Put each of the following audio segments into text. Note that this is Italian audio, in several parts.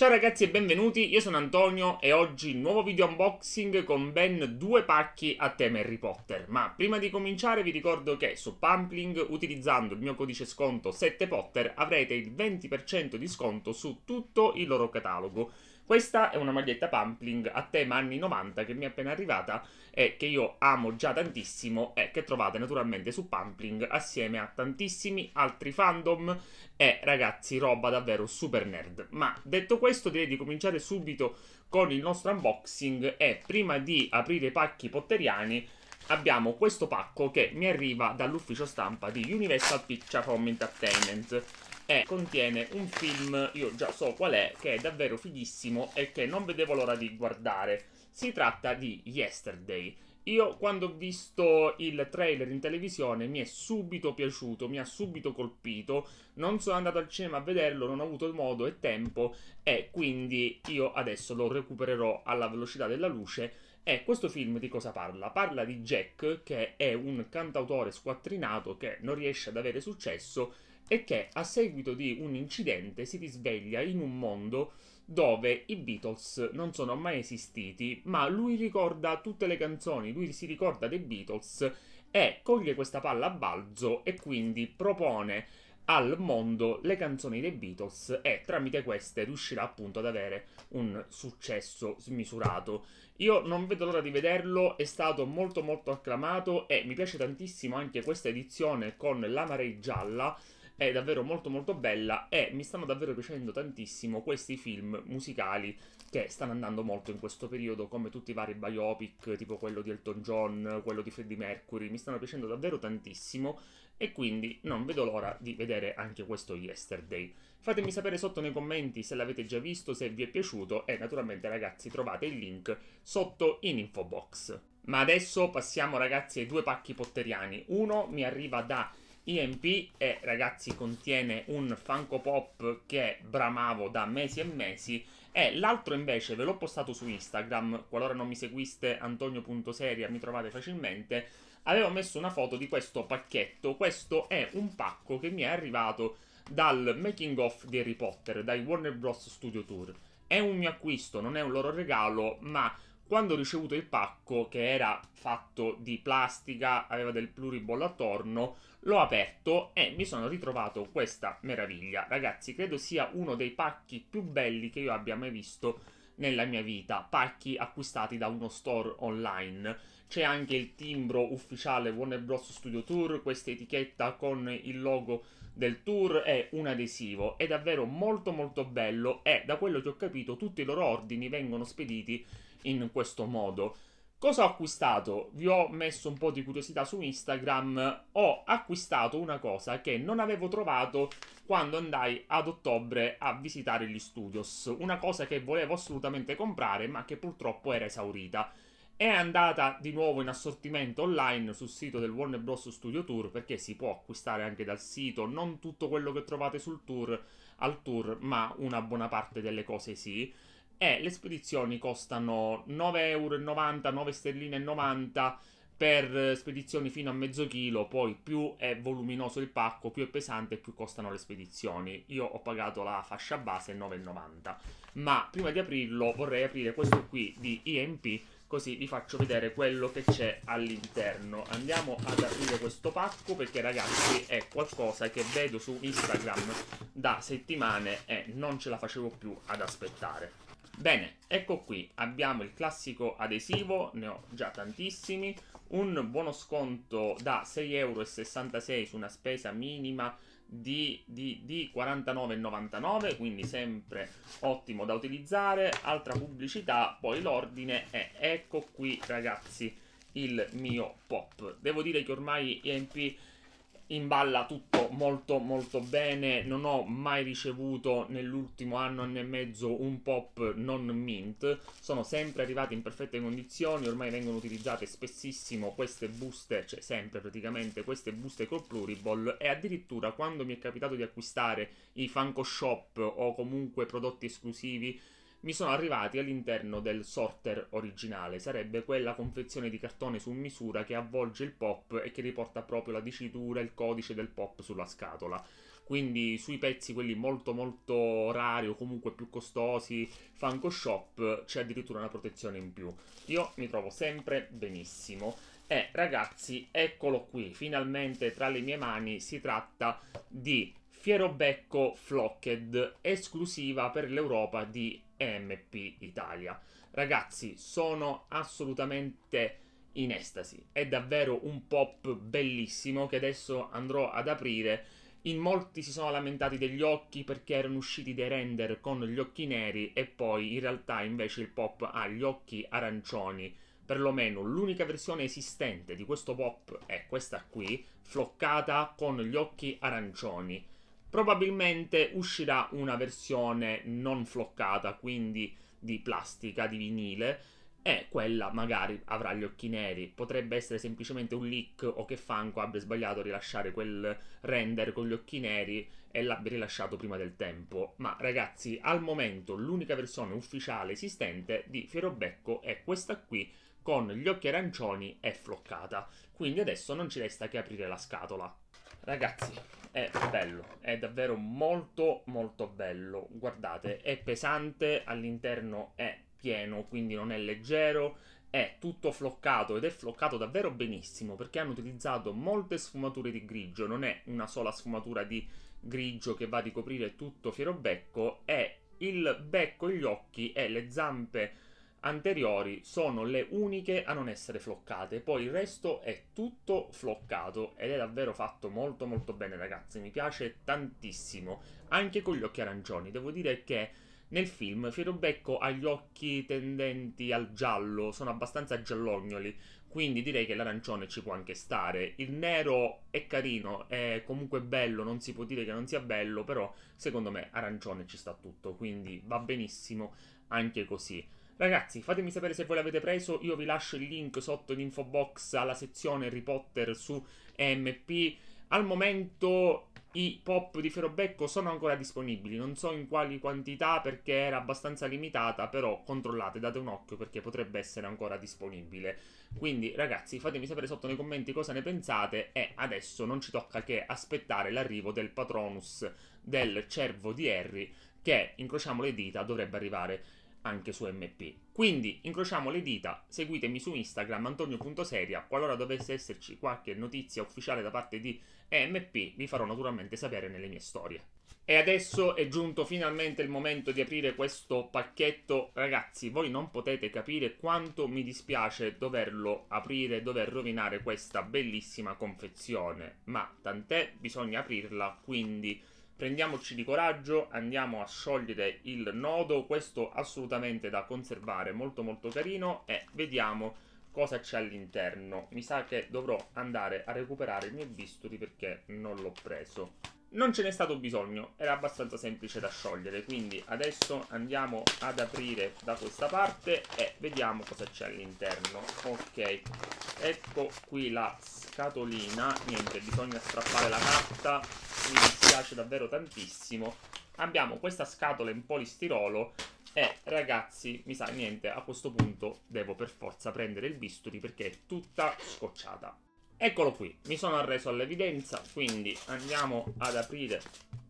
Ciao ragazzi e benvenuti, io sono Antonio e oggi nuovo video unboxing con ben due pacchi a tema Harry Potter. Ma prima di cominciare vi ricordo che su Pampling, utilizzando il mio codice sconto 7Potter, avrete il 20% di sconto su tutto il loro catalogo. Questa è una maglietta Pampling a tema anni 90 che mi è appena arrivata e che io amo già tantissimo e che trovate naturalmente su Pumpling assieme a tantissimi altri fandom e ragazzi roba davvero super nerd. Ma detto questo direi di cominciare subito con il nostro unboxing e prima di aprire i pacchi potteriani abbiamo questo pacco che mi arriva dall'ufficio stampa di Universal Picture Home Entertainment e contiene un film, io già so qual è, che è davvero fighissimo e che non vedevo l'ora di guardare. Si tratta di Yesterday. Io quando ho visto il trailer in televisione mi è subito piaciuto, mi ha subito colpito, non sono andato al cinema a vederlo, non ho avuto modo e tempo e quindi io adesso lo recupererò alla velocità della luce. E questo film di cosa parla? Parla di Jack che è un cantautore squattrinato che non riesce ad avere successo e che a seguito di un incidente si risveglia in un mondo dove i Beatles non sono mai esistiti, ma lui ricorda tutte le canzoni, lui si ricorda dei Beatles e coglie questa palla a balzo e quindi propone al mondo le canzoni dei Beatles e tramite queste riuscirà appunto ad avere un successo smisurato. Io non vedo l'ora di vederlo, è stato molto molto acclamato e mi piace tantissimo anche questa edizione con la Marei Gialla è davvero molto molto bella e mi stanno davvero piacendo tantissimo questi film musicali che stanno andando molto in questo periodo, come tutti i vari biopic, tipo quello di Elton John, quello di Freddie Mercury, mi stanno piacendo davvero tantissimo e quindi non vedo l'ora di vedere anche questo Yesterday. Fatemi sapere sotto nei commenti se l'avete già visto, se vi è piaciuto e naturalmente ragazzi trovate il link sotto in info box. Ma adesso passiamo ragazzi ai due pacchi potteriani. Uno mi arriva da EMP e ragazzi contiene un Funko Pop che bramavo da mesi e mesi e l'altro invece ve l'ho postato su Instagram, qualora non mi seguiste antonio.seria mi trovate facilmente, avevo messo una foto di questo pacchetto, questo è un pacco che mi è arrivato dal making of di Harry Potter, dai Warner Bros. Studio Tour. È un mio acquisto, non è un loro regalo, ma quando ho ricevuto il pacco, che era fatto di plastica, aveva del pluriball attorno, l'ho aperto e mi sono ritrovato questa meraviglia. Ragazzi, credo sia uno dei pacchi più belli che io abbia mai visto nella mia vita. Pacchi acquistati da uno store online. C'è anche il timbro ufficiale Warner Bros. Studio Tour, questa etichetta con il logo del tour è un adesivo, è davvero molto molto bello e da quello che ho capito tutti i loro ordini vengono spediti in questo modo. Cosa ho acquistato? Vi ho messo un po' di curiosità su Instagram. Ho acquistato una cosa che non avevo trovato quando andai ad ottobre a visitare gli studios. Una cosa che volevo assolutamente comprare, ma che purtroppo era esaurita. È andata di nuovo in assortimento online sul sito del Warner Bros. Studio Tour perché si può acquistare anche dal sito, non tutto quello che trovate sul tour al tour, ma una buona parte delle cose sì. E le spedizioni costano 9,90 euro, 9 sterline e 90 per eh, spedizioni fino a mezzo chilo, poi più è voluminoso il pacco, più è pesante, più costano le spedizioni. Io ho pagato la fascia base 9,90, ma prima di aprirlo vorrei aprire questo qui di EMP così vi faccio vedere quello che c'è all'interno. Andiamo ad aprire questo pacco perché ragazzi è qualcosa che vedo su Instagram da settimane e non ce la facevo più ad aspettare. Bene, ecco qui, abbiamo il classico adesivo, ne ho già tantissimi, un buono sconto da 6,66€ su una spesa minima di, di, di 49,99 quindi sempre ottimo da utilizzare altra pubblicità poi l'ordine è ecco qui ragazzi il mio pop devo dire che ormai EMP imballa tutto molto molto bene, non ho mai ricevuto nell'ultimo anno, anno e mezzo un pop non mint, sono sempre arrivati in perfette condizioni, ormai vengono utilizzate spessissimo queste buste, cioè sempre praticamente queste buste col pluriball e addirittura quando mi è capitato di acquistare i Funko Shop o comunque prodotti esclusivi mi sono arrivati all'interno del sorter originale, sarebbe quella confezione di cartone su misura che avvolge il pop e che riporta proprio la dicitura, il codice del pop sulla scatola. Quindi sui pezzi quelli molto molto rari o comunque più costosi, Funko Shop, c'è addirittura una protezione in più. Io mi trovo sempre benissimo. E ragazzi, eccolo qui, finalmente tra le mie mani si tratta di Fierobecco Flocked, esclusiva per l'Europa di EMP Italia. Ragazzi, sono assolutamente in estasi. È davvero un pop bellissimo che adesso andrò ad aprire. In molti si sono lamentati degli occhi perché erano usciti dei render con gli occhi neri e poi in realtà invece il pop ha gli occhi arancioni. Perlomeno l'unica versione esistente di questo pop è questa qui, floccata con gli occhi arancioni. Probabilmente uscirà una versione non floccata, quindi di plastica, di vinile, e quella magari avrà gli occhi neri. Potrebbe essere semplicemente un leak o che Fanco abbia sbagliato a rilasciare quel render con gli occhi neri e l'abbia rilasciato prima del tempo. Ma ragazzi, al momento l'unica versione ufficiale esistente di Fierobecco è questa qui con gli occhi arancioni e floccata. Quindi adesso non ci resta che aprire la scatola. Ragazzi, è bello, è davvero molto molto bello. Guardate, è pesante, all'interno è pieno, quindi non è leggero, è tutto floccato ed è floccato davvero benissimo perché hanno utilizzato molte sfumature di grigio, non è una sola sfumatura di grigio che va a ricoprire tutto Fierobecco, è il becco e gli occhi e le zampe anteriori sono le uniche a non essere floccate, poi il resto è tutto floccato ed è davvero fatto molto molto bene ragazzi, mi piace tantissimo, anche con gli occhi arancioni, devo dire che nel film Fierobecco ha gli occhi tendenti al giallo, sono abbastanza giallognoli, quindi direi che l'arancione ci può anche stare. Il nero è carino, è comunque bello, non si può dire che non sia bello, però secondo me arancione ci sta tutto, quindi va benissimo anche così. Ragazzi, fatemi sapere se voi l'avete preso, io vi lascio il link sotto in info box alla sezione Harry Potter su EMP. Al momento i pop di Ferrobecco sono ancora disponibili, non so in quali quantità perché era abbastanza limitata, però controllate, date un occhio perché potrebbe essere ancora disponibile. Quindi ragazzi fatemi sapere sotto nei commenti cosa ne pensate e adesso non ci tocca che aspettare l'arrivo del Patronus del Cervo di Harry che, incrociamo le dita, dovrebbe arrivare anche su MP. Quindi incrociamo le dita, seguitemi su Instagram antonio.seria, qualora dovesse esserci qualche notizia ufficiale da parte di MP vi farò naturalmente sapere nelle mie storie. E adesso è giunto finalmente il momento di aprire questo pacchetto. Ragazzi, voi non potete capire quanto mi dispiace doverlo aprire, dover rovinare questa bellissima confezione. Ma tant'è, bisogna aprirla, quindi prendiamoci di coraggio, andiamo a sciogliere il nodo, questo assolutamente da conservare, molto molto carino e vediamo cosa c'è all'interno. Mi sa che dovrò andare a recuperare il mio bisturi perché non l'ho preso. Non ce n'è stato bisogno, era abbastanza semplice da sciogliere, quindi adesso andiamo ad aprire da questa parte e vediamo cosa c'è all'interno. Ok, ecco qui la scatolina, niente, bisogna strappare la carta mi dispiace davvero tantissimo. Abbiamo questa scatola in polistirolo e ragazzi, mi sa niente, a questo punto devo per forza prendere il bisturi perché è tutta scocciata. Eccolo qui, mi sono arreso all'evidenza, quindi andiamo ad aprire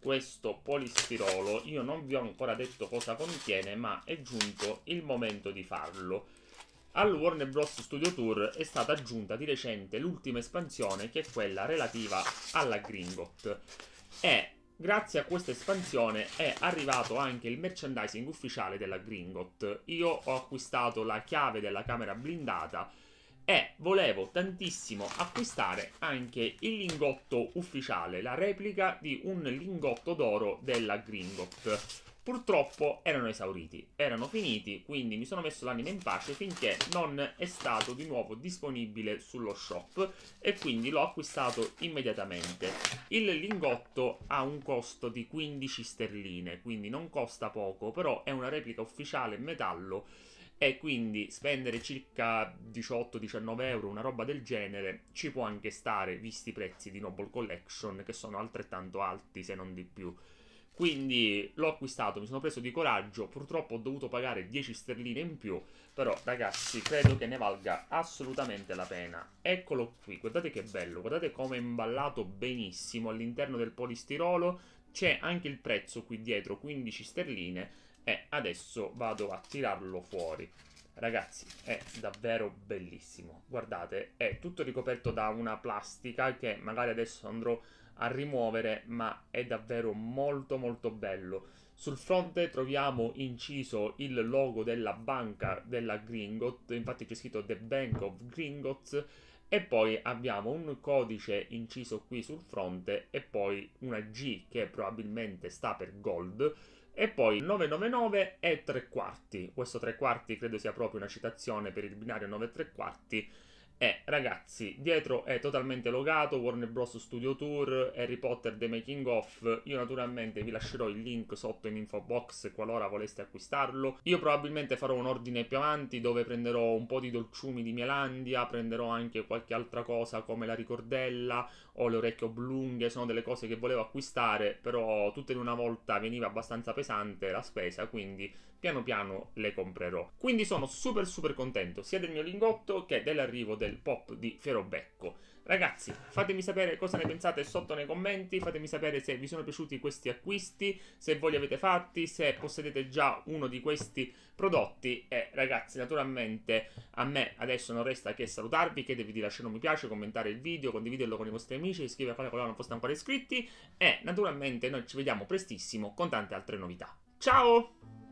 questo polistirolo. Io non vi ho ancora detto cosa contiene, ma è giunto il momento di farlo. Al Warner Bros. Studio Tour è stata aggiunta di recente l'ultima espansione che è quella relativa alla Gringot e grazie a questa espansione è arrivato anche il merchandising ufficiale della Gringot. Io ho acquistato la chiave della camera blindata e volevo tantissimo acquistare anche il lingotto ufficiale, la replica di un lingotto d'oro della Gringot. Purtroppo erano esauriti, erano finiti, quindi mi sono messo l'anima in pace finché non è stato di nuovo disponibile sullo shop e quindi l'ho acquistato immediatamente. Il lingotto ha un costo di 15 sterline, quindi non costa poco, però è una replica ufficiale in metallo e quindi spendere circa 18-19 euro, una roba del genere, ci può anche stare, visti i prezzi di Noble Collection che sono altrettanto alti se non di più. Quindi l'ho acquistato, mi sono preso di coraggio, purtroppo ho dovuto pagare 10 sterline in più, però ragazzi credo che ne valga assolutamente la pena. Eccolo qui, guardate che bello, guardate come è imballato benissimo all'interno del polistirolo, c'è anche il prezzo qui dietro, 15 sterline, e adesso vado a tirarlo fuori. Ragazzi, è davvero bellissimo. Guardate, è tutto ricoperto da una plastica che magari adesso andrò a rimuovere, ma è davvero molto molto bello. Sul fronte troviamo inciso il logo della banca della Gringot, infatti c'è scritto The Bank of Gringotts, e poi abbiamo un codice inciso qui sul fronte e poi una G che probabilmente sta per gold e poi 999 e 3 quarti. Questo 3 quarti credo sia proprio una citazione per il binario 9 3 quarti e eh, ragazzi, dietro è totalmente logato Warner Bros. Studio Tour, Harry Potter The Making Of, Io naturalmente vi lascerò il link sotto in info box qualora voleste acquistarlo. Io probabilmente farò un ordine più avanti dove prenderò un po' di dolciumi di Mielandia, prenderò anche qualche altra cosa come la ricordella, ho le orecchie oblunghe, sono delle cose che volevo acquistare, però tutte in una volta veniva abbastanza pesante la spesa, quindi piano piano le comprerò. Quindi sono super super contento sia del mio lingotto che dell'arrivo del pop di Ferobecco. Ragazzi, fatemi sapere cosa ne pensate sotto nei commenti, fatemi sapere se vi sono piaciuti questi acquisti, se voi li avete fatti, se possedete già uno di questi prodotti e ragazzi, naturalmente a me adesso non resta che salutarvi, chiedevi di lasciare un mi piace, commentare il video, condividerlo con i vostri amici, iscrivervi a canale se non foste ancora iscritti e naturalmente noi ci vediamo prestissimo con tante altre novità. Ciao!